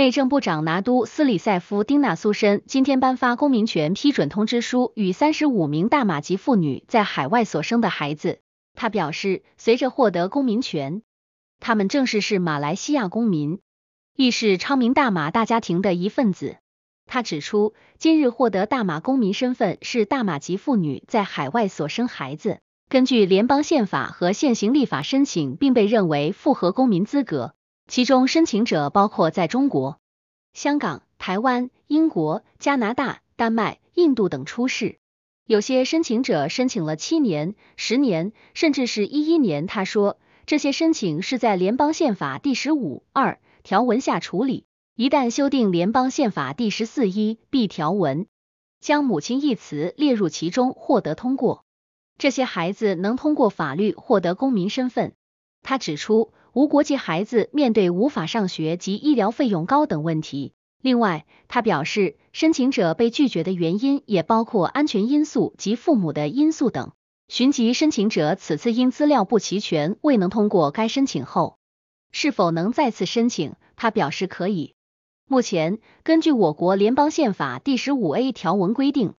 内政部长拿督斯里塞夫丁纳苏申今天颁发公民权批准通知书，与三十五名大马籍妇女在海外所生的孩子。他表示，随着获得公民权，他们正式是马来西亚公民，亦是昌明大马大家庭的一份子。他指出，今日获得大马公民身份是大马籍妇女在海外所生孩子，根据联邦宪法和现行立法申请，并被认为符合公民资格。其中申请者包括在中国、香港、台湾、英国、加拿大、丹麦、印度等出世，有些申请者申请了七年、十年，甚至是一一年。他说，这些申请是在联邦宪法第十五二条文下处理，一旦修订联邦宪法第十四一 b 条文，将“母亲”一词列入其中，获得通过，这些孩子能通过法律获得公民身份。他指出。无国籍孩子面对无法上学及医疗费用高等问题。另外，他表示，申请者被拒绝的原因也包括安全因素及父母的因素等。寻及申请者此次因资料不齐全未能通过该申请后，是否能再次申请？他表示可以。目前，根据我国联邦宪法第十五 A 条文规定，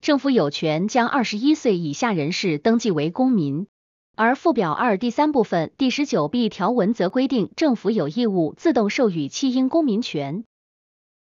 政府有权将二十一岁以下人士登记为公民。而附表二第三部分第十九 b 条文则规定，政府有义务自动授予弃婴公民权。